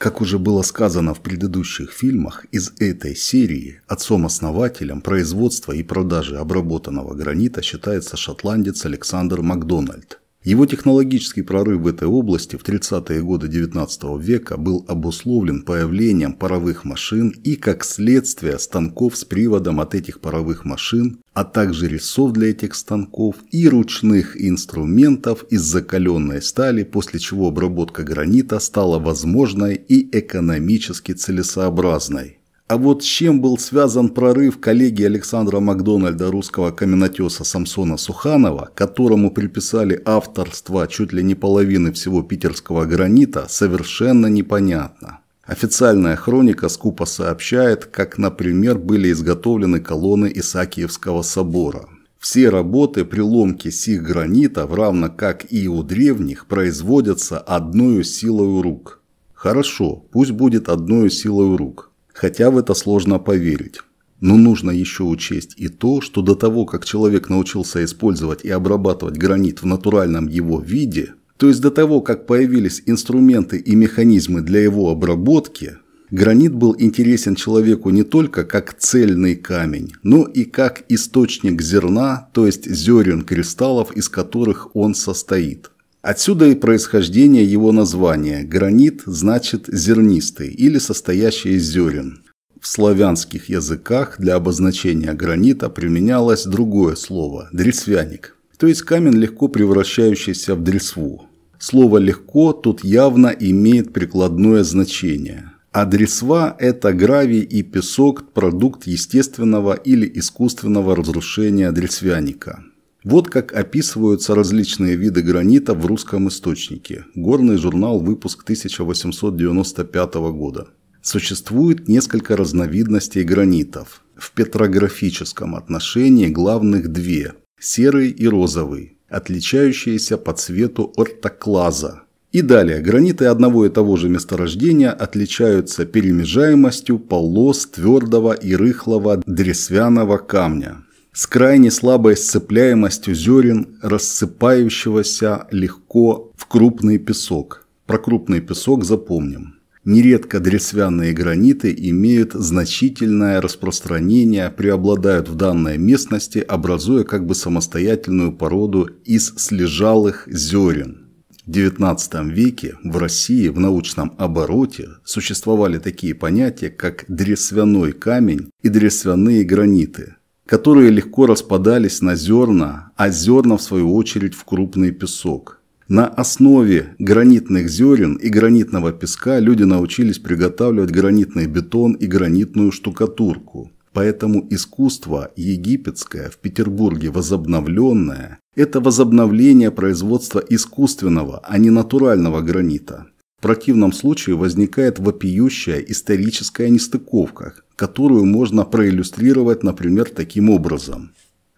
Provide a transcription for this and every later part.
Как уже было сказано в предыдущих фильмах, из этой серии отцом-основателем производства и продажи обработанного гранита считается шотландец Александр Макдональд, его технологический прорыв в этой области в 30-е годы XIX века был обусловлен появлением паровых машин и, как следствие, станков с приводом от этих паровых машин, а также резцов для этих станков и ручных инструментов из закаленной стали, после чего обработка гранита стала возможной и экономически целесообразной. А вот чем был связан прорыв коллеги Александра Макдональда, русского каменотеса Самсона Суханова, которому приписали авторство чуть ли не половины всего питерского гранита, совершенно непонятно. Официальная хроника скупо сообщает, как, например, были изготовлены колонны Исаакиевского собора. Все работы при ломке сих гранитов, равно как и у древних, производятся одной силой рук. Хорошо, пусть будет одной силой рук хотя в это сложно поверить. Но нужно еще учесть и то, что до того, как человек научился использовать и обрабатывать гранит в натуральном его виде, то есть до того, как появились инструменты и механизмы для его обработки, гранит был интересен человеку не только как цельный камень, но и как источник зерна, то есть зерен кристаллов, из которых он состоит. Отсюда и происхождение его названия. Гранит значит «зернистый» или «состоящий из зерен». В славянских языках для обозначения гранита применялось другое слово – дресвяник, то есть камень, легко превращающийся в дресву. Слово «легко» тут явно имеет прикладное значение. А дресва – это гравий и песок, продукт естественного или искусственного разрушения дресвяника – вот как описываются различные виды гранита в русском источнике. Горный журнал, выпуск 1895 года. Существует несколько разновидностей гранитов. В петрографическом отношении главных две – серый и розовый, отличающиеся по цвету ортоклаза. И далее, граниты одного и того же месторождения отличаются перемежаемостью полос твердого и рыхлого дресвяного камня с крайне слабой сцепляемостью зерен, рассыпающегося легко в крупный песок. Про крупный песок запомним. Нередко дресвяные граниты имеют значительное распространение, преобладают в данной местности, образуя как бы самостоятельную породу из слежалых зерен. В XIX веке в России в научном обороте существовали такие понятия, как дресвяной камень и дресвяные граниты – которые легко распадались на зерна, а зерна в свою очередь в крупный песок. На основе гранитных зерен и гранитного песка люди научились приготавливать гранитный бетон и гранитную штукатурку. Поэтому искусство египетское в Петербурге возобновленное – это возобновление производства искусственного, а не натурального гранита. В противном случае возникает вопиющая историческая нестыковка, которую можно проиллюстрировать, например, таким образом.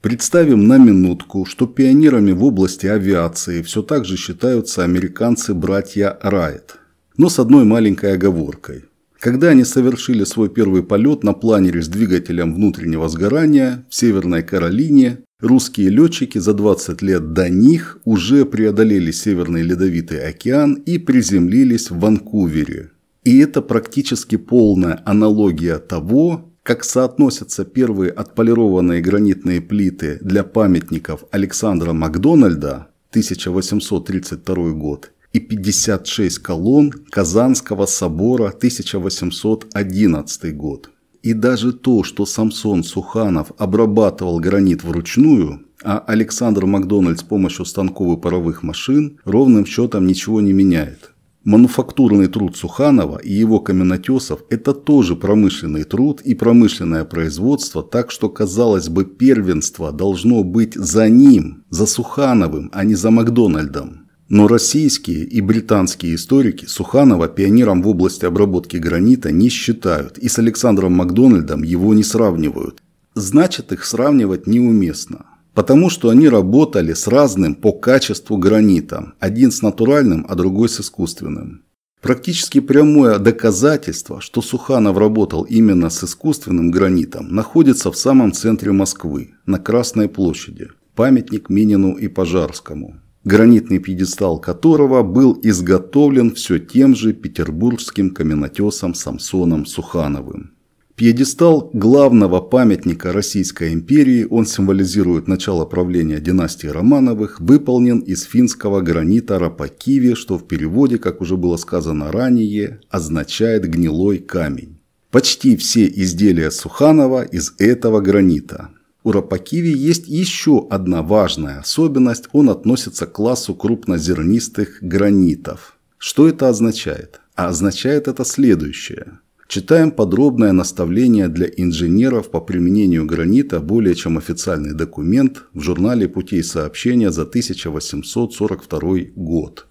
Представим на минутку, что пионерами в области авиации все так же считаются американцы-братья Райт. Но с одной маленькой оговоркой. Когда они совершили свой первый полет на планере с двигателем внутреннего сгорания в Северной Каролине, Русские летчики за 20 лет до них уже преодолели Северный Ледовитый океан и приземлились в Ванкувере. И это практически полная аналогия того, как соотносятся первые отполированные гранитные плиты для памятников Александра Макдональда 1832 год и 56 колонн Казанского собора 1811 год. И даже то, что Самсон Суханов обрабатывал гранит вручную, а Александр Макдональд с помощью станковых паровых машин ровным счетом ничего не меняет. Мануфактурный труд Суханова и его каменотесов – это тоже промышленный труд и промышленное производство, так что, казалось бы, первенство должно быть за ним, за Сухановым, а не за Макдональдом. Но российские и британские историки Суханова пионером в области обработки гранита не считают и с Александром Макдональдом его не сравнивают. Значит, их сравнивать неуместно. Потому что они работали с разным по качеству гранитом, один с натуральным, а другой с искусственным. Практически прямое доказательство, что Суханов работал именно с искусственным гранитом, находится в самом центре Москвы, на Красной площади, памятник Минину и Пожарскому гранитный пьедестал которого был изготовлен все тем же петербургским каменотесом Самсоном Сухановым. Пьедестал главного памятника Российской империи, он символизирует начало правления династии Романовых, выполнен из финского гранита рапакиви, что в переводе, как уже было сказано ранее, означает «гнилой камень». Почти все изделия Суханова из этого гранита. У рапакиви есть еще одна важная особенность – он относится к классу крупнозернистых гранитов. Что это означает? А означает это следующее. Читаем подробное наставление для инженеров по применению гранита, более чем официальный документ, в журнале «Путей сообщения» за 1842 год.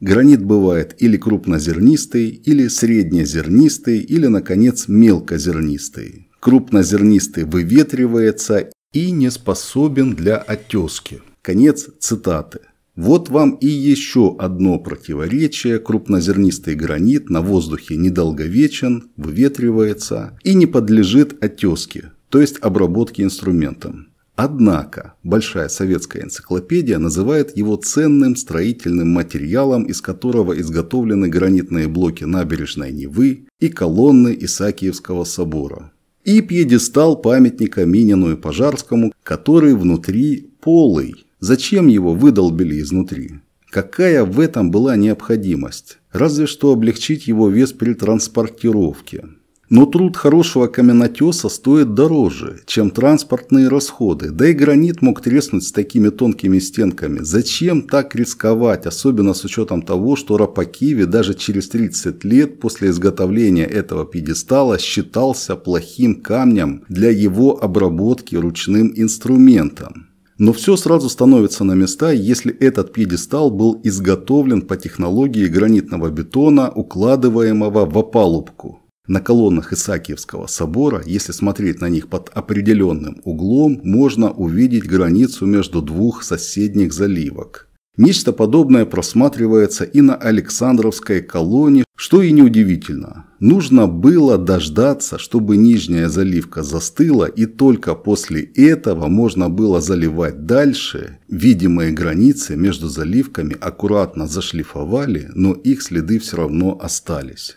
Гранит бывает или крупнозернистый, или среднезернистый, или, наконец, мелкозернистый. Крупнозернистый выветривается и не способен для оттезки. Конец цитаты. Вот вам и еще одно противоречие. Крупнозернистый гранит на воздухе недолговечен, выветривается и не подлежит оттеске, то есть обработке инструментом. Однако Большая советская энциклопедия называет его ценным строительным материалом, из которого изготовлены гранитные блоки набережной Невы и колонны Исаакиевского собора и пьедестал памятника Минину и Пожарскому, который внутри полый. Зачем его выдолбили изнутри? Какая в этом была необходимость? Разве что облегчить его вес при транспортировке. Но труд хорошего каменотеса стоит дороже, чем транспортные расходы, да и гранит мог треснуть с такими тонкими стенками. Зачем так рисковать, особенно с учетом того, что Рапакиви даже через 30 лет после изготовления этого пьедестала считался плохим камнем для его обработки ручным инструментом. Но все сразу становится на места, если этот пьедестал был изготовлен по технологии гранитного бетона, укладываемого в опалубку. На колоннах Исаакиевского собора, если смотреть на них под определенным углом, можно увидеть границу между двух соседних заливок. Нечто подобное просматривается и на Александровской колонне, что и неудивительно. Нужно было дождаться, чтобы нижняя заливка застыла, и только после этого можно было заливать дальше. Видимые границы между заливками аккуратно зашлифовали, но их следы все равно остались.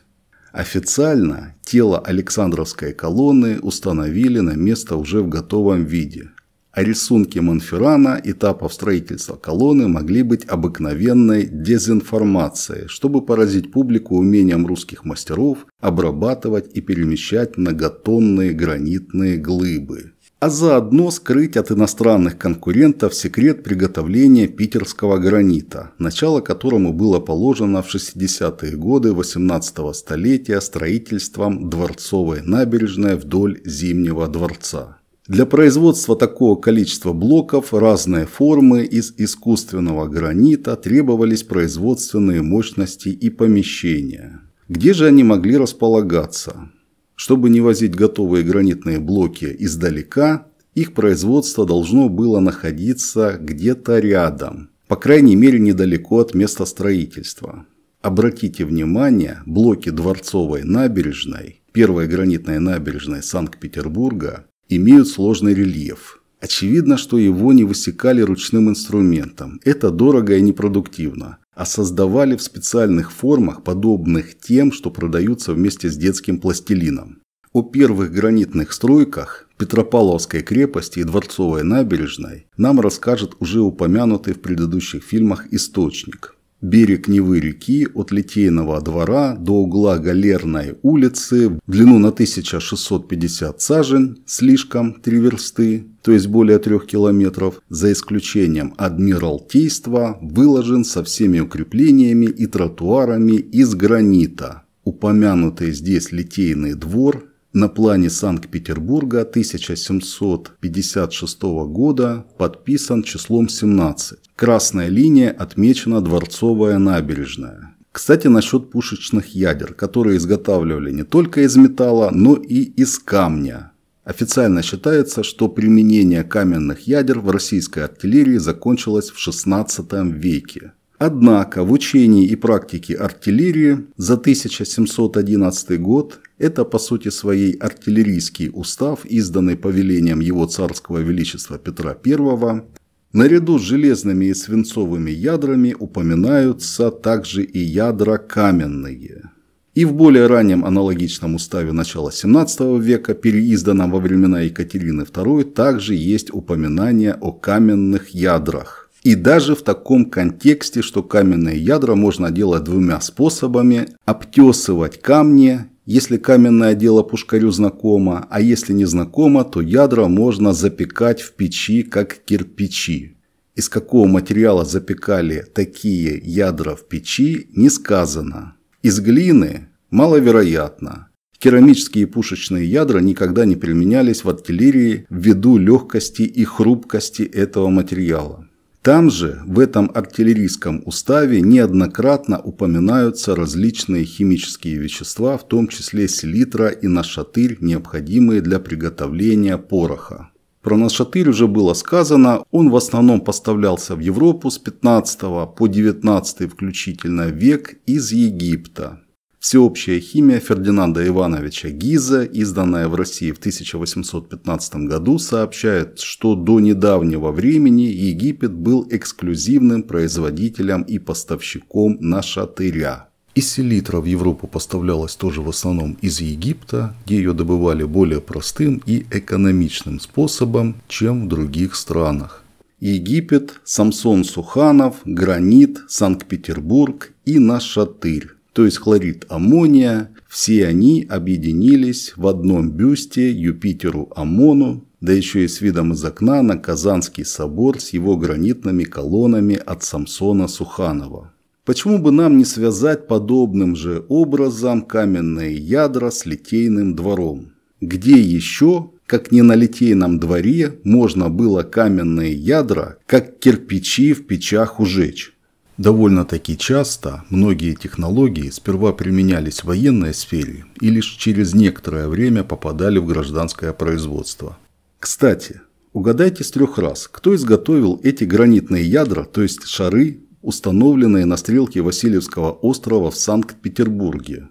Официально тело Александровской колонны установили на место уже в готовом виде. А рисунки Монферрана этапов строительства колонны могли быть обыкновенной дезинформацией, чтобы поразить публику умением русских мастеров обрабатывать и перемещать многотонные гранитные глыбы а заодно скрыть от иностранных конкурентов секрет приготовления питерского гранита, начало которому было положено в 60-е годы 18-го столетия строительством дворцовой набережной вдоль Зимнего дворца. Для производства такого количества блоков разные формы из искусственного гранита требовались производственные мощности и помещения. Где же они могли располагаться? Чтобы не возить готовые гранитные блоки издалека, их производство должно было находиться где-то рядом, по крайней мере недалеко от места строительства. Обратите внимание, блоки Дворцовой набережной, первой гранитной набережной Санкт-Петербурга, имеют сложный рельеф. Очевидно, что его не высекали ручным инструментом. Это дорого и непродуктивно. А создавали в специальных формах, подобных тем, что продаются вместе с детским пластилином. О первых гранитных стройках Петропавловской крепости и Дворцовой набережной нам расскажет уже упомянутый в предыдущих фильмах источник. Берег Невы реки от Литейного двора до угла Галерной улицы в длину на 1650 сажен, слишком три версты, то есть более трех километров, за исключением Адмиралтейства, выложен со всеми укреплениями и тротуарами из гранита. Упомянутый здесь Литейный двор на плане Санкт-Петербурга 1756 года подписан числом 17. Красная линия отмечена Дворцовая набережная. Кстати, насчет пушечных ядер, которые изготавливали не только из металла, но и из камня. Официально считается, что применение каменных ядер в российской артиллерии закончилось в XVI веке. Однако в учении и практике артиллерии за 1711 год это по сути своей артиллерийский устав, изданный повелением его царского величества Петра I, наряду с железными и свинцовыми ядрами упоминаются также и ядра каменные. И в более раннем аналогичном уставе начала XVII века, переизданном во времена Екатерины II, также есть упоминание о каменных ядрах. И даже в таком контексте, что каменные ядра можно делать двумя способами. Обтесывать камни, если каменное дело пушкарю знакомо, а если не знакомо, то ядра можно запекать в печи, как кирпичи. Из какого материала запекали такие ядра в печи, не сказано. Из глины – маловероятно. Керамические пушечные ядра никогда не применялись в артиллерии ввиду легкости и хрупкости этого материала. Там же, в этом артиллерийском уставе, неоднократно упоминаются различные химические вещества, в том числе селитра и нашатырь, необходимые для приготовления пороха. Про нашатырь уже было сказано, он в основном поставлялся в Европу с 15 по 19 включительно век из Египта. Всеобщая химия Фердинанда Ивановича Гиза, изданная в России в 1815 году, сообщает, что до недавнего времени Египет был эксклюзивным производителем и поставщиком нашатыря. И селитра в Европу поставлялась тоже в основном из Египта, где ее добывали более простым и экономичным способом, чем в других странах. Египет, Самсон Суханов, Гранит, Санкт-Петербург и Нашатырь то есть хлорид аммония, все они объединились в одном бюсте Юпитеру Амону, да еще и с видом из окна на Казанский собор с его гранитными колоннами от Самсона Суханова. Почему бы нам не связать подобным же образом каменные ядра с литейным двором? Где еще, как не на литейном дворе, можно было каменные ядра, как кирпичи в печах ужечь? Довольно-таки часто многие технологии сперва применялись в военной сфере и лишь через некоторое время попадали в гражданское производство. Кстати, угадайте с трех раз, кто изготовил эти гранитные ядра, то есть шары, установленные на стрелке Васильевского острова в Санкт-Петербурге.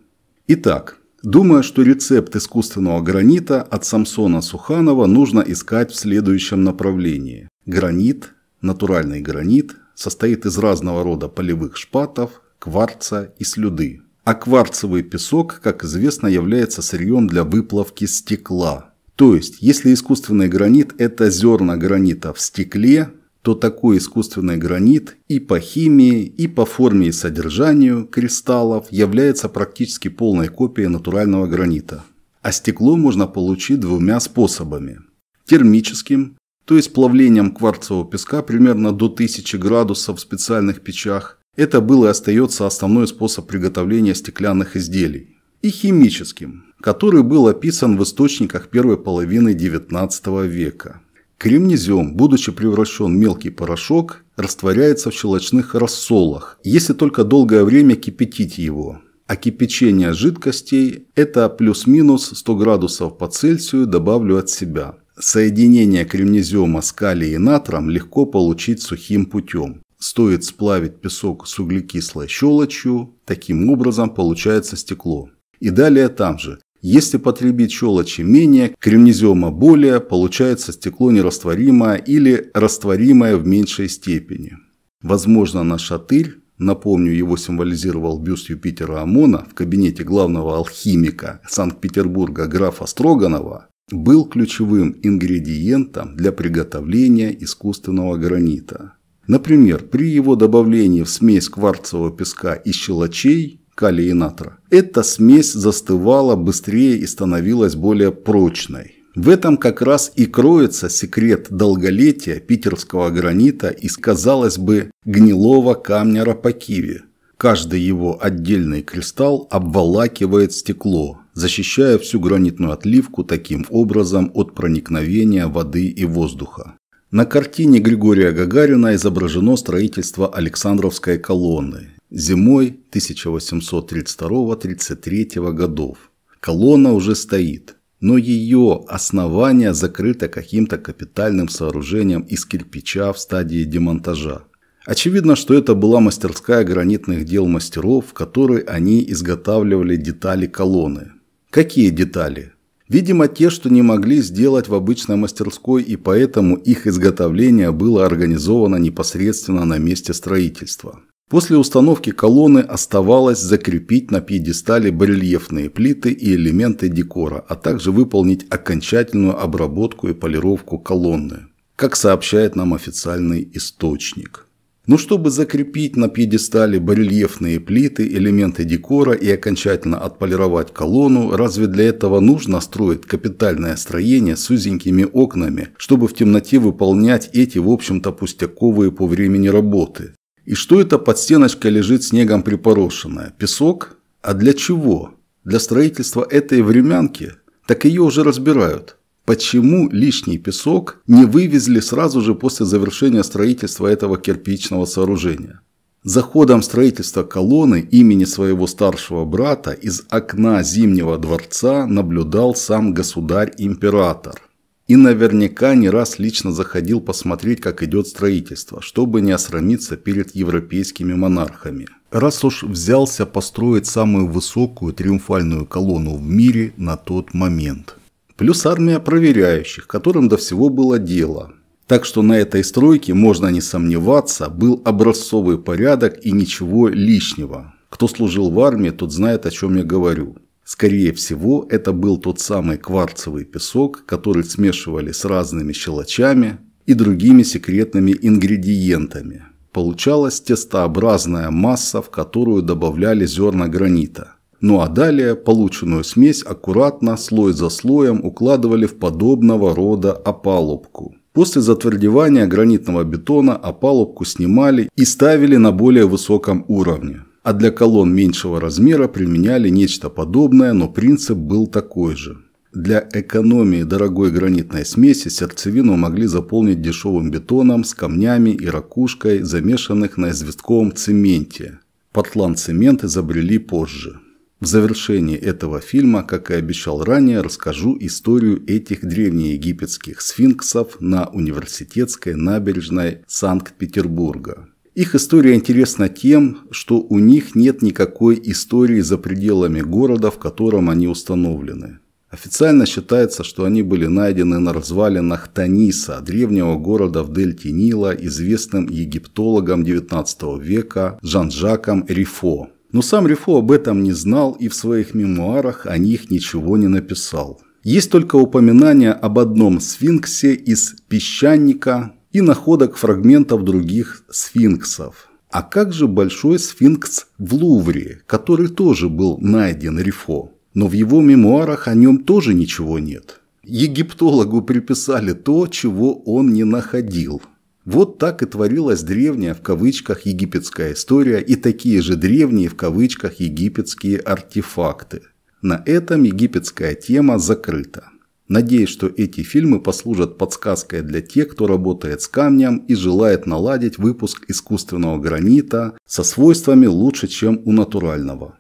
Итак, думая, что рецепт искусственного гранита от Самсона Суханова нужно искать в следующем направлении. Гранит, натуральный гранит, состоит из разного рода полевых шпатов, кварца и слюды. А кварцевый песок, как известно, является сырьем для выплавки стекла. То есть, если искусственный гранит – это зерна гранита в стекле, то такой искусственный гранит и по химии, и по форме и содержанию кристаллов является практически полной копией натурального гранита. А стекло можно получить двумя способами. Термическим, то есть плавлением кварцевого песка примерно до 1000 градусов в специальных печах. Это был и остается основной способ приготовления стеклянных изделий. И химическим, который был описан в источниках первой половины XIX века. Кремнезем, будучи превращен в мелкий порошок, растворяется в щелочных рассолах, если только долгое время кипятить его. А кипячение жидкостей – это плюс-минус 100 градусов по Цельсию добавлю от себя – Соединение кремнезема с калием и натром легко получить сухим путем. Стоит сплавить песок с углекислой щелочью, таким образом получается стекло. И далее там же. Если потребить щелочи менее, кремнезема более, получается стекло нерастворимое или растворимое в меньшей степени. Возможно, наш атырь, напомню, его символизировал бюст Юпитера Амона в кабинете главного алхимика Санкт-Петербурга графа Строганова, был ключевым ингредиентом для приготовления искусственного гранита. Например, при его добавлении в смесь кварцевого песка и щелочей калия и натра, эта смесь застывала быстрее и становилась более прочной. В этом как раз и кроется секрет долголетия питерского гранита из, казалось бы, гнилого камня Рапакиви. Каждый его отдельный кристалл обволакивает стекло, защищая всю гранитную отливку таким образом от проникновения воды и воздуха. На картине Григория Гагарина изображено строительство Александровской колонны зимой 1832-33 годов. Колонна уже стоит, но ее основание закрыто каким-то капитальным сооружением из кирпича в стадии демонтажа. Очевидно, что это была мастерская гранитных дел мастеров, в которой они изготавливали детали колонны. Какие детали? Видимо, те, что не могли сделать в обычной мастерской, и поэтому их изготовление было организовано непосредственно на месте строительства. После установки колонны оставалось закрепить на пьедестале барельефные плиты и элементы декора, а также выполнить окончательную обработку и полировку колонны, как сообщает нам официальный источник. Но ну, чтобы закрепить на пьедестале барельефные плиты, элементы декора и окончательно отполировать колонну, разве для этого нужно строить капитальное строение с узенькими окнами, чтобы в темноте выполнять эти, в общем-то, пустяковые по времени работы? И что это под стеночкой лежит снегом припорошенное? Песок? А для чего? Для строительства этой времянки? Так ее уже разбирают. Почему лишний песок не вывезли сразу же после завершения строительства этого кирпичного сооружения? За ходом строительства колонны имени своего старшего брата из окна Зимнего дворца наблюдал сам государь-император. И наверняка не раз лично заходил посмотреть, как идет строительство, чтобы не осрамиться перед европейскими монархами. Раз уж взялся построить самую высокую триумфальную колонну в мире на тот момент – плюс армия проверяющих, которым до всего было дело. Так что на этой стройке, можно не сомневаться, был образцовый порядок и ничего лишнего. Кто служил в армии, тот знает, о чем я говорю. Скорее всего, это был тот самый кварцевый песок, который смешивали с разными щелочами и другими секретными ингредиентами. Получалась тестообразная масса, в которую добавляли зерна гранита – ну а далее полученную смесь аккуратно, слой за слоем, укладывали в подобного рода опалубку. После затвердевания гранитного бетона опалубку снимали и ставили на более высоком уровне. А для колонн меньшего размера применяли нечто подобное, но принцип был такой же. Для экономии дорогой гранитной смеси сердцевину могли заполнить дешевым бетоном с камнями и ракушкой, замешанных на известковом цементе. Портланд-цемент изобрели позже. В завершении этого фильма, как и обещал ранее, расскажу историю этих древнеегипетских сфинксов на университетской набережной Санкт-Петербурга. Их история интересна тем, что у них нет никакой истории за пределами города, в котором они установлены. Официально считается, что они были найдены на развалинах Таниса, древнего города в дельте Нила, известным египтологом XIX века Жан-Жаком Рифо. Но сам Рифо об этом не знал и в своих мемуарах о них ничего не написал. Есть только упоминания об одном сфинксе из песчаника и находок фрагментов других сфинксов. А как же большой сфинкс в Лувре, который тоже был найден Рифо? Но в его мемуарах о нем тоже ничего нет. Египтологу приписали то, чего он не находил – вот так и творилась древняя в кавычках египетская история и такие же древние в кавычках египетские артефакты. На этом египетская тема закрыта. Надеюсь, что эти фильмы послужат подсказкой для тех, кто работает с камнем и желает наладить выпуск искусственного гранита со свойствами лучше, чем у натурального.